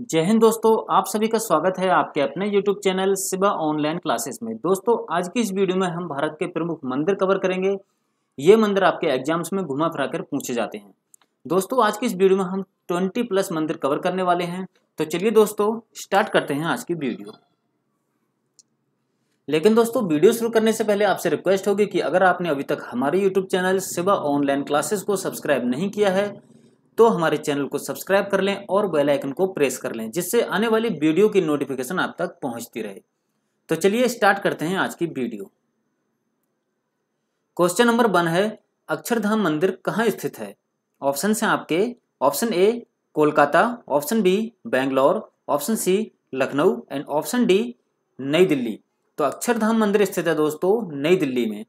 जय हिंद दोस्तों आप सभी का स्वागत है आपके अपने YouTube channel Siba online classes में दोस्तों आज की इस वीडियो में हम भारत के प्रमुख मंदिर कवर करेंगे ये मंदिर आपके एग्जाम्स में घुमा फिरा कर पूछे जाते हैं दोस्तों आज की इस वीडियो में हम 20 प्लस मंदिर कवर करने वाले हैं तो चलिए दोस्तों स्टार्ट करते हैं आज की वीडियो लेकिन दोस्तों वीडियो शुरू करने से पहले आपसे रिक्वेस्ट होगी कि अगर आपने अभी तक हमारे YouTube channel Siba online classes को सब्सक्राइब नहीं किया है तो हमारे चैनल को सब्सक्राइब कर लें और बेल आइकन को प्रेस कर लें जिससे आने वाली वीडियो की नोटिफिकेशन आप तक पहुंचती रहे तो चलिए स्टार्ट करते हैं आज की वीडियो क्वेश्चन नंबर वन है अक्षरधाम मंदिर कहाँ स्थित है ऑप्शन है आपके option A Kolkata option B Bangalore option C Lucknow and option D New Delhi तो अक्षरधाम मंदिर स्थित है दोस्तों नई दिल्ली में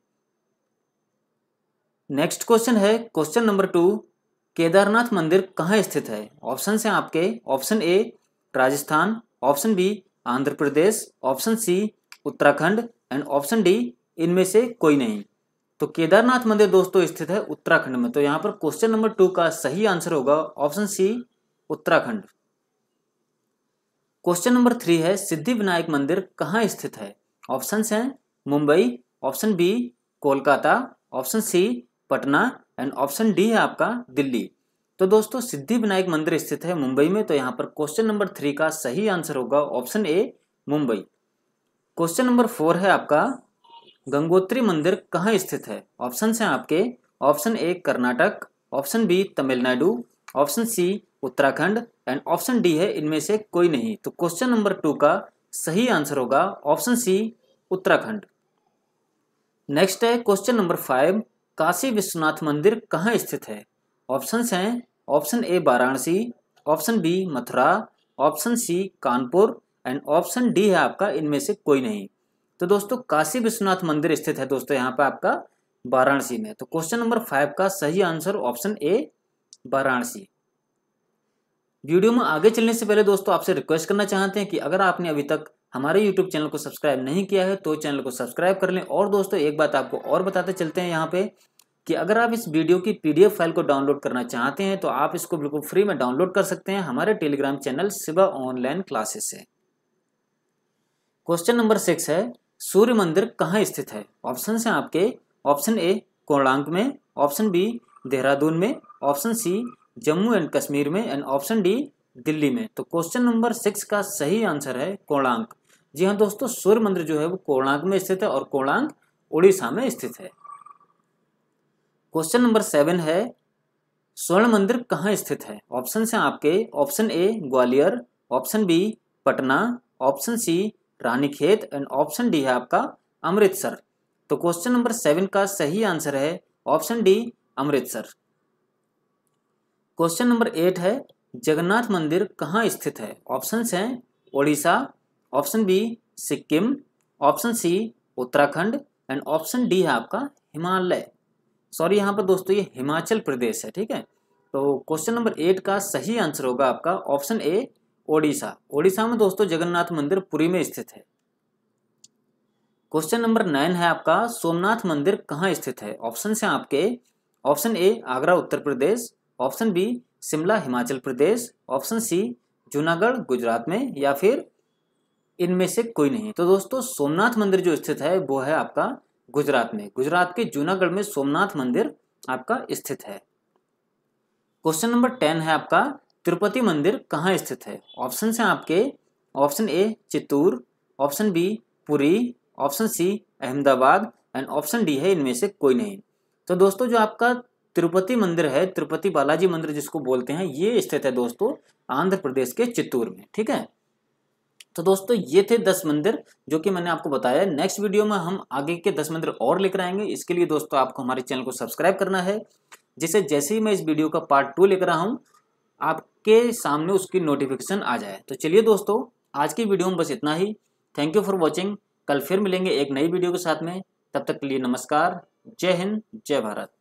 नेक्स्ट क्वेश्चन है क्वेश्चन नंबर टू केदारनाथ मंदिर कहाँ स्थित है ऑप्शन है आपके option A Rajasthan option B Andhra Pradesh option C Uttarakhand and option D इनमें से कोई नहीं तो केदारनाथ मंदिर दोस्तों स्थित है उत्तराखंड में तो यहाँ पर क्वेश्चन नंबर टू का सही आंसर होगा option C Uttarakhand question number three है सिद्धि विनायक मंदिर कहाँ स्थित है ऑप्शन हैं Mumbai option B Kolkata option C Patna and option D है आपका दिल्ली तो दोस्तों सिद्धि विनायक मंदिर स्थित है मुंबई में तो यहाँ पर क्वेश्चन नंबर थ्री का सही आंसर होगा option A Mumbai question number four है आपका गंगोत्री मंदिर कहाँ स्थित है ऑप्शन है आपके option A Karnataka option B Tamil Nadu option C Uttarakhand and option D है इनमें से कोई नहीं तो क्वेश्चन नंबर टू का सही आंसर होगा ऑप्शन सी उत्तराखंड नेक्स्ट है question number five Kashi Vishwanath मंदिर कहाँ स्थित है ऑप्शन हैं option A Varanasi option B Mathura option C Kanpur and option D है आपका इनमें से कोई नहीं तो दोस्तों काशी विश्वनाथ मंदिर स्थित है दोस्तों यहाँ पर आपका वाराणसी में तो क्वेश्चन नंबर फाइव का सही answer option A Varanasi video में आगे चलने से पहले दोस्तों आपसे रिक्वेस्ट करना चाहते हैं कि अगर आपने अभी तक हमारे YouTube चैनल को सब्सक्राइब नहीं किया है तो चैनल को सब्सक्राइब कर लें और दोस्तों एक बात आपको और बताते चलते हैं यहाँ पे कि अगर आप इस वीडियो की पीडीएफ फाइल को डाउनलोड करना चाहते हैं तो आप इसको बिल्कुल फ्री में डाउनलोड कर सकते हैं हमारे Telegram channel Shiva online classes से क्वेश्चन नंबर सिक्स है सूर्य मंदिर कहाँ स्थित है ऑप्शन है आपके ऑप्शन ए कोणांक में ऑप्शन बी देहरादून में option C Jammu and Kashmir में एंड ऑप्शन डी दिल्ली में तो क्वेश्चन नंबर सिक्स का सही आंसर है कोणांक जी हाँ दोस्तों सूर्य मंदिर जो है वो कोणार्क में स्थित है और कोणार्क उड़ीसा में स्थित है क्वेश्चन नंबर सेवन है स्वर्ण मंदिर कहाँ स्थित है ऑप्शन है आपके option A Gwalior option B Patna option C Ranikhet and option D है आपका अमृतसर तो क्वेश्चन नंबर सेवन का सही आंसर है option D Amritsar question number eight है जगन्नाथ मंदिर कहाँ स्थित है ऑप्शन हैं Odisha option B Sikkim option C Uttarakhand and option D है आपका हिमालय सॉरी यहाँ पर दोस्तों ये हिमाचल प्रदेश है ठीक है तो क्वेश्चन नंबर एट का सही आंसर होगा आपका ऑप्शन ए ओडिशा ओडिशा में दोस्तों जगन्नाथ मंदिर पुरी में स्थित है क्वेश्चन नंबर नाइन है आपका सोमनाथ मंदिर कहाँ स्थित है ऑप्शन है आपके option A Agra Uttar Pradesh option B Shimla Himachal Pradesh option C Junagadh Gujarat में या फिर इनमें से कोई नहीं तो दोस्तों सोमनाथ मंदिर जो स्थित है वो है आपका गुजरात में गुजरात के जूनागढ़ में सोमनाथ मंदिर आपका स्थित है क्वेश्चन नंबर टेन है आपका तिरुपति मंदिर कहाँ स्थित है ऑप्शन है आपके option A Chittoor option B Puri option C Ahmedabad and option D है इनमें से कोई नहीं तो दोस्तों जो आपका तिरुपति मंदिर है तिरुपति बालाजी मंदिर जिसको बोलते हैं ये स्थित है दोस्तों आंध्र प्रदेश के चित्तूर में ठीक है तो दोस्तों ये थे दस मंदिर जो कि मैंने आपको बताया नेक्स्ट वीडियो में हम आगे के दस मंदिर और लेकर आएंगे इसके लिए दोस्तों आपको हमारे चैनल को सब्सक्राइब करना है जिसे जैसे ही मैं इस वीडियो का पार्ट टू लेकर आऊँ आपके सामने उसकी नोटिफिकेशन आ जाए तो चलिए दोस्तों आज की वीडियो में बस इतना ही थैंक यू फॉर वॉचिंग कल फिर मिलेंगे एक नई वीडियो के साथ में तब तक के लिए नमस्कार जय हिंद जय भारत